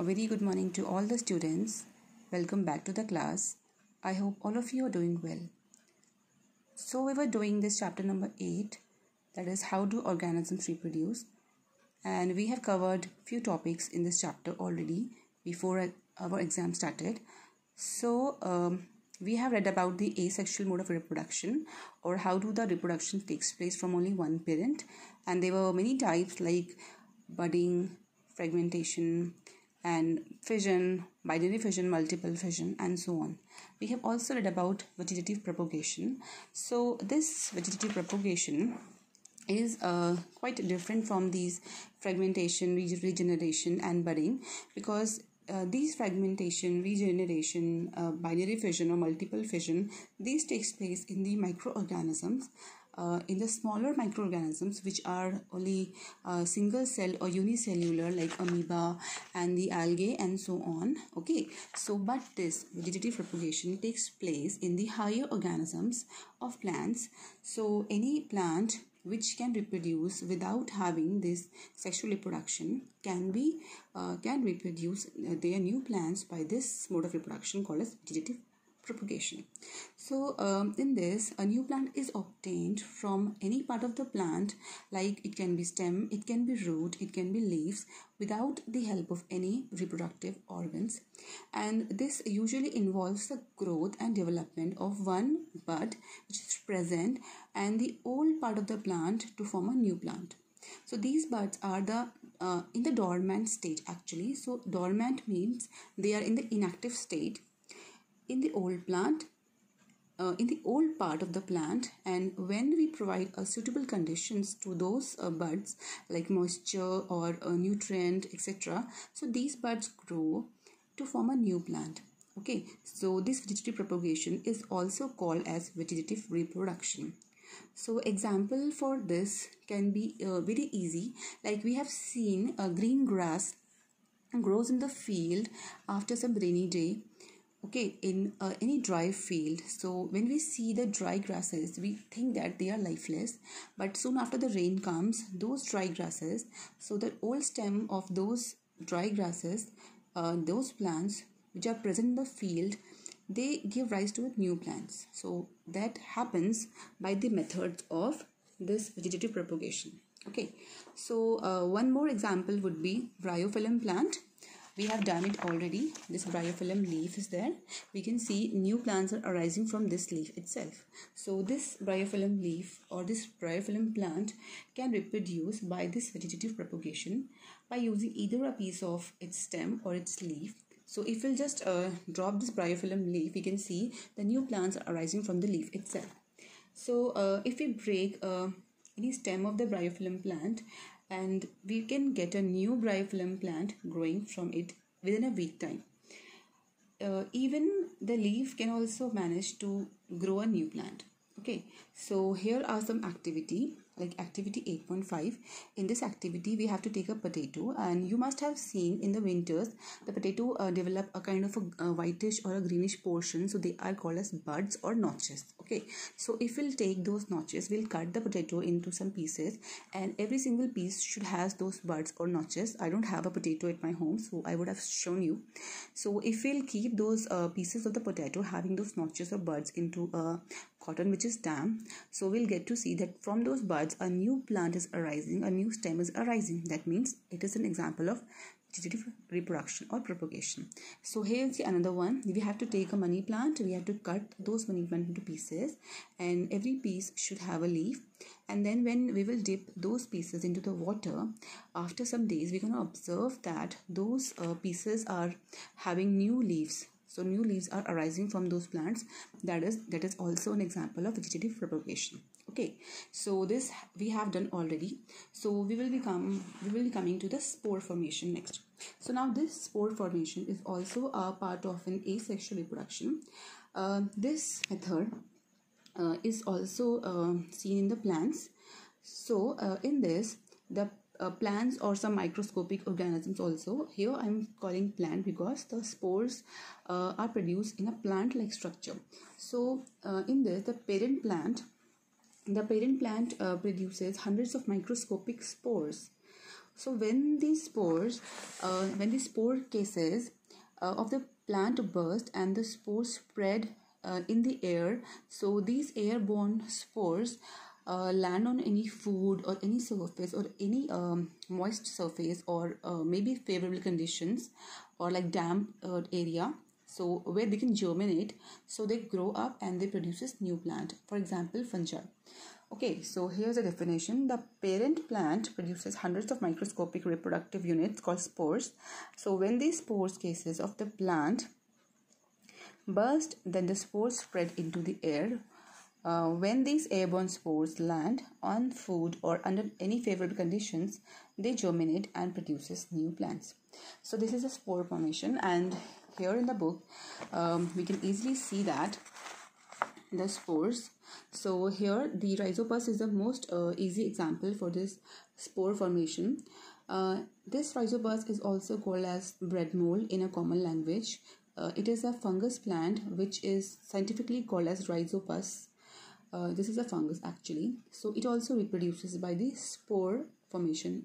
A very good morning to all the students. Welcome back to the class. I hope all of you are doing well. So, we were doing this chapter number 8 that is, how do organisms reproduce? And we have covered few topics in this chapter already before our exam started. So, um, we have read about the asexual mode of reproduction or how do the reproduction takes place from only one parent and there were many types like budding fragmentation and fission, binary fission, multiple fission, and so on. We have also read about vegetative propagation. So, this vegetative propagation is uh, quite different from these fragmentation, regeneration, and budding because uh, these fragmentation, regeneration, uh, binary fission, or multiple fission, these takes place in the microorganisms uh, in the smaller microorganisms which are only uh, single cell or unicellular like amoeba and the algae and so on okay so but this vegetative propagation takes place in the higher organisms of plants so any plant which can reproduce without having this sexual reproduction can be uh, can reproduce uh, their new plants by this mode of reproduction called as vegetative propagation. So um, in this, a new plant is obtained from any part of the plant, like it can be stem, it can be root, it can be leaves, without the help of any reproductive organs. And this usually involves the growth and development of one bud, which is present, and the old part of the plant to form a new plant. So these buds are the uh, in the dormant stage actually. So dormant means they are in the inactive state in the old plant uh, in the old part of the plant and when we provide uh, suitable conditions to those uh, buds like moisture or a nutrient etc so these buds grow to form a new plant okay so this vegetative propagation is also called as vegetative reproduction so example for this can be uh, very easy like we have seen a uh, green grass grows in the field after some rainy day okay in uh, any dry field so when we see the dry grasses we think that they are lifeless but soon after the rain comes those dry grasses so the old stem of those dry grasses uh, those plants which are present in the field they give rise to new plants so that happens by the methods of this vegetative propagation okay so uh, one more example would be bryophyllum plant we have done it already this bryophyllum leaf is there we can see new plants are arising from this leaf itself so this bryophyllum leaf or this bryophyllum plant can reproduce by this vegetative propagation by using either a piece of its stem or its leaf so if we'll just uh, drop this bryophyllum leaf we can see the new plants are arising from the leaf itself so uh, if we break uh, any stem of the bryophyllum plant and we can get a new bryophyllum plant growing from it within a week time. Uh, even the leaf can also manage to grow a new plant okay so here are some activity like activity 8.5 in this activity we have to take a potato and you must have seen in the winters the potato uh, develop a kind of a, a whitish or a greenish portion so they are called as buds or notches okay so if we'll take those notches we'll cut the potato into some pieces and every single piece should has those buds or notches i don't have a potato at my home so i would have shown you so if we'll keep those uh, pieces of the potato having those notches or buds into a cotton which is damp so we'll get to see that from those buds a new plant is arising a new stem is arising that means it is an example of vegetative reproduction or propagation so here's see another one we have to take a money plant we have to cut those money plant into pieces and every piece should have a leaf and then when we will dip those pieces into the water after some days we're going to observe that those uh, pieces are having new leaves so new leaves are arising from those plants that is that is also an example of vegetative propagation okay so this we have done already so we will become we will be coming to the spore formation next so now this spore formation is also a part of an asexual reproduction uh, this method uh, is also uh, seen in the plants so uh, in this the uh, plants or some microscopic organisms also here i'm calling plant because the spores uh, are produced in a plant like structure so uh, in this the parent plant the parent plant uh, produces hundreds of microscopic spores so when these spores uh, when the spore cases uh, of the plant burst and the spores spread in the air so these airborne spores uh, land on any food or any surface or any um, moist surface or uh, maybe favorable conditions or like damp uh, area so where they can germinate so they grow up and they produces new plant for example fungi okay so here's the definition the parent plant produces hundreds of microscopic reproductive units called spores so when these spores cases of the plant burst then the spores spread into the air uh, when these airborne spores land on food or under any favorable conditions, they germinate and produces new plants. So this is a spore formation, and here in the book, um, we can easily see that the spores. So here the rhizopus is the most uh, easy example for this spore formation. Uh, this rhizopus is also called as bread mold in a common language. Uh, it is a fungus plant which is scientifically called as rhizopus uh, this is a fungus actually so it also reproduces by the spore formation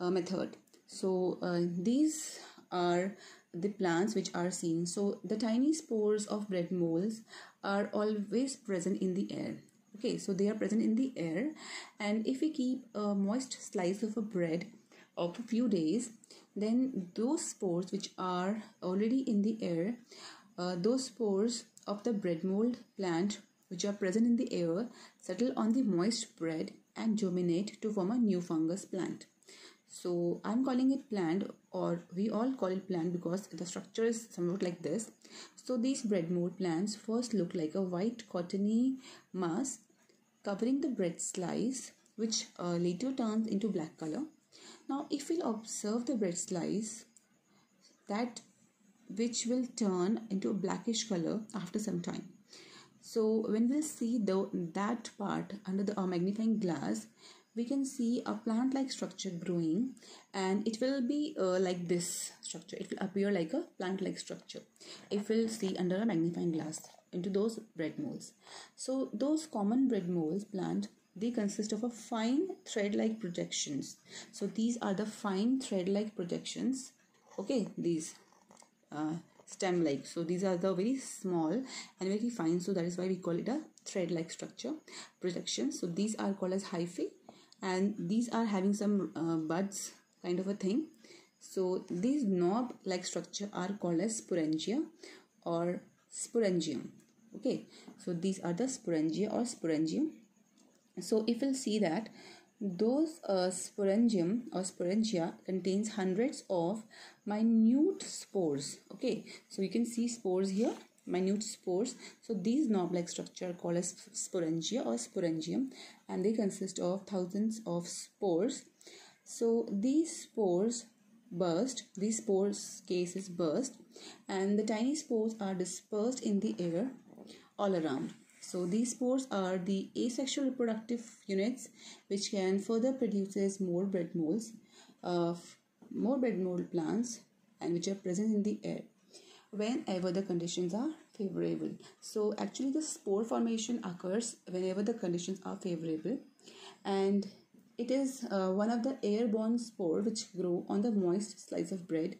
uh, method so uh, these are the plants which are seen so the tiny spores of bread molds are always present in the air okay so they are present in the air and if we keep a moist slice of a bread of a few days then those spores which are already in the air uh, those spores of the bread mold plant which are present in the air settle on the moist bread and germinate to form a new fungus plant. So I'm calling it plant or we all call it plant because the structure is somewhat like this. So these bread mold plants first look like a white cottony mass covering the bread slice which uh, later turns into black color. Now if we will observe the bread slice that which will turn into a blackish color after some time so when we'll see the that part under the uh, magnifying glass we can see a plant like structure growing and it will be uh, like this structure it will appear like a plant like structure if we'll see under a magnifying glass into those bread molds so those common bread molds plant they consist of a fine thread like projections so these are the fine thread like projections okay these uh, stem like so these are the very small and very fine so that is why we call it a thread like structure projection so these are called as hyphae and these are having some uh, buds kind of a thing so these knob like structure are called as sporangia or sporangium okay so these are the sporangia or sporangium so if we'll see that those uh, sporangium or sporangia contains hundreds of minute spores. Okay, so you can see spores here minute spores. So these knob-like structure called as sporangia or sporangium and they consist of thousands of spores. So these spores burst, these spores cases burst and the tiny spores are dispersed in the air all around. So these spores are the asexual reproductive units which can further produces more bread molds of uh, more bread mold plants and which are present in the air whenever the conditions are favorable. So actually the spore formation occurs whenever the conditions are favorable and it is uh, one of the airborne spore which grow on the moist slice of bread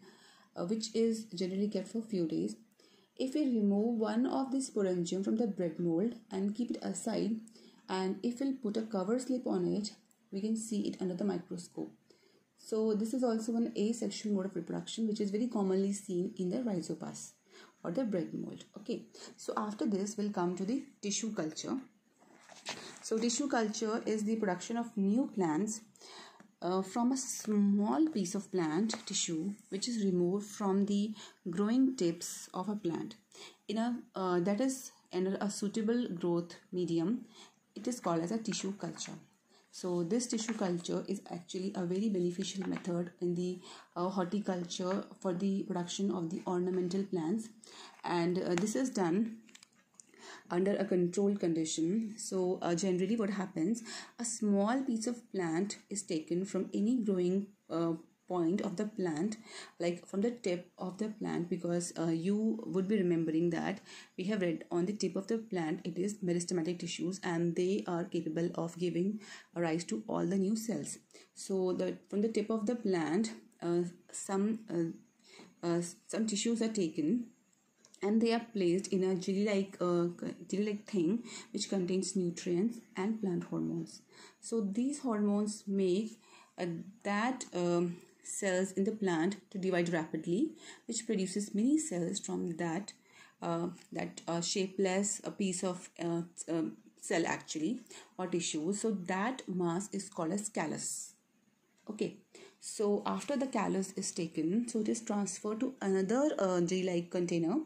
uh, which is generally kept for few days if we remove one of this sporangium from the bread mold and keep it aside and if we'll put a cover slip on it, we can see it under the microscope. So this is also an asexual mode of reproduction which is very commonly seen in the rhizopus or the bread mold. Okay, so after this we'll come to the tissue culture. So tissue culture is the production of new plants uh, from a small piece of plant tissue which is removed from the growing tips of a plant in a uh, that is in a suitable growth medium it is called as a tissue culture so this tissue culture is actually a very beneficial method in the uh, horticulture for the production of the ornamental plants and uh, this is done under a controlled condition. So, uh, generally, what happens a small piece of plant is taken from any growing uh, point of the plant like from the tip of the plant because uh, you would be remembering that we have read on the tip of the plant it is meristematic tissues and they are capable of giving rise to all the new cells so the from the tip of the plant uh, some uh, uh some tissues are taken and they are placed in a jelly like uh, jelly like thing which contains nutrients and plant hormones so these hormones make uh, that um, cells in the plant to divide rapidly which produces many cells from that uh, that uh, shapeless a piece of uh, um, cell actually or tissue so that mass is called as callus okay so after the callus is taken so it is transferred to another uh, jelly-like container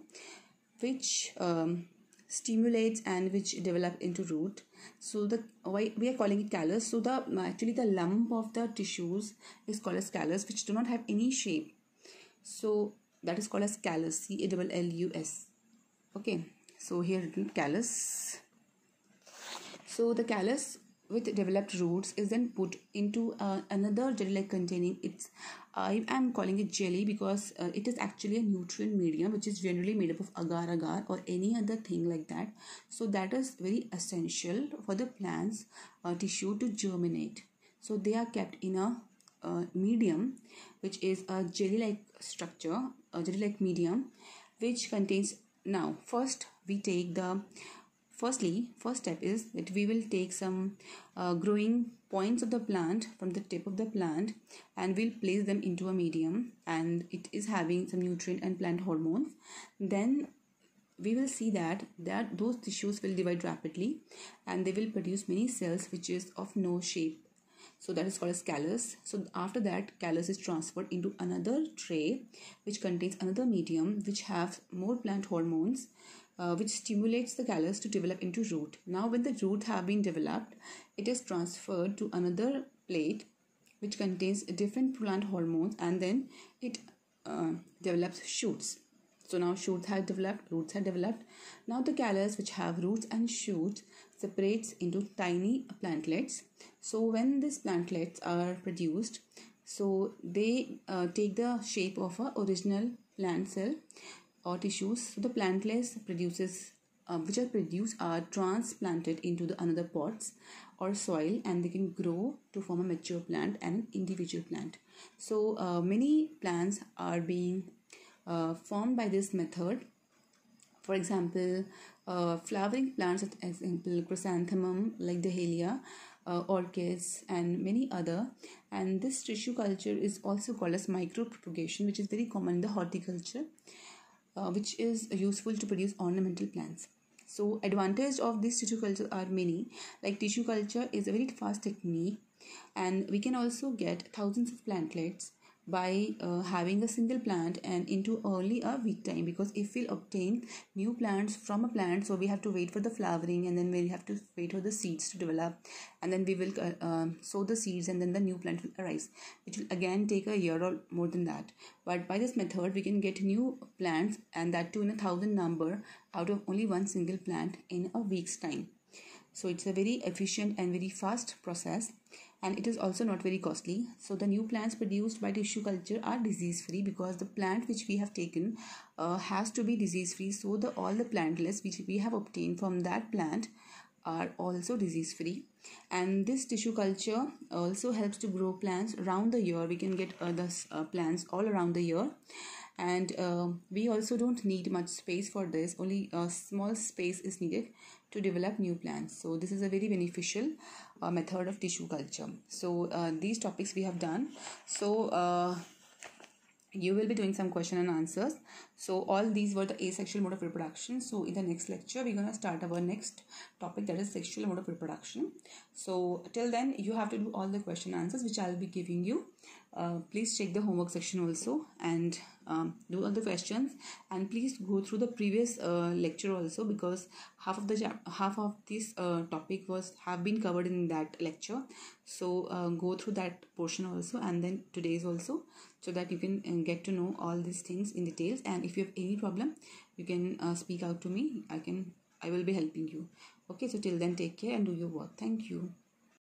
which um, stimulates and which develop into root so the why we are calling it callus so the actually the lump of the tissues is called as callus which do not have any shape so that is called as callus l u s. okay so here written callus so the callus with developed roots is then put into uh, another jelly like containing its I am calling it jelly because uh, it is actually a nutrient medium which is generally made up of agar agar or any other thing like that. So that is very essential for the plant's uh, tissue to germinate. So they are kept in a uh, medium which is a jelly like structure, a jelly like medium which contains now first we take the Firstly, first step is that we will take some uh, growing points of the plant from the tip of the plant and we'll place them into a medium and it is having some nutrient and plant hormones. Then we will see that that those tissues will divide rapidly and they will produce many cells which is of no shape so that is called as callus so after that callus is transferred into another tray which contains another medium which have more plant hormones uh, which stimulates the callus to develop into root. Now when the root have been developed, it is transferred to another plate which contains different plant hormones and then it uh, develops shoots. So now shoots have developed, roots have developed. Now the callus which have roots and shoots separates into tiny plantlets. So when these plantlets are produced, so they uh, take the shape of a original plant cell or tissues so the plantlets produces uh, which are produced are transplanted into the another pots or soil and they can grow to form a mature plant and individual plant so uh, many plants are being uh, formed by this method for example uh, flowering plants for example chrysanthemum like dahlia uh, orchids and many other and this tissue culture is also called as micropropagation which is very common in the horticulture uh, which is useful to produce ornamental plants so advantage of this tissue culture are many like tissue culture is a very fast technique and we can also get thousands of plantlets by uh, having a single plant and into only a week time because if we'll obtain new plants from a plant so we have to wait for the flowering and then we have to wait for the seeds to develop and then we will uh, uh, sow the seeds and then the new plant will arise which will again take a year or more than that but by this method we can get new plants and that too in a thousand number out of only one single plant in a week's time so it's a very efficient and very fast process and it is also not very costly. So the new plants produced by tissue culture are disease free because the plant which we have taken uh, has to be disease free. So the all the plantlets which we have obtained from that plant are also disease free and this tissue culture also helps to grow plants around the year we can get uh, the uh, plants all around the year and uh, we also don't need much space for this only a small space is needed to develop new plants so this is a very beneficial uh, method of tissue culture so uh, these topics we have done so uh, you will be doing some question and answers so all these were the asexual mode of reproduction so in the next lecture we're going to start our next topic that is sexual mode of reproduction so till then you have to do all the question answers which i'll be giving you uh, please check the homework section also and um, do all the questions and please go through the previous uh, lecture also because half of the half of this uh, topic was have been covered in that lecture so uh, go through that portion also and then today's also so that you can uh, get to know all these things in details and if you have any problem you can uh, speak out to me i can i will be helping you okay so till then take care and do your work thank you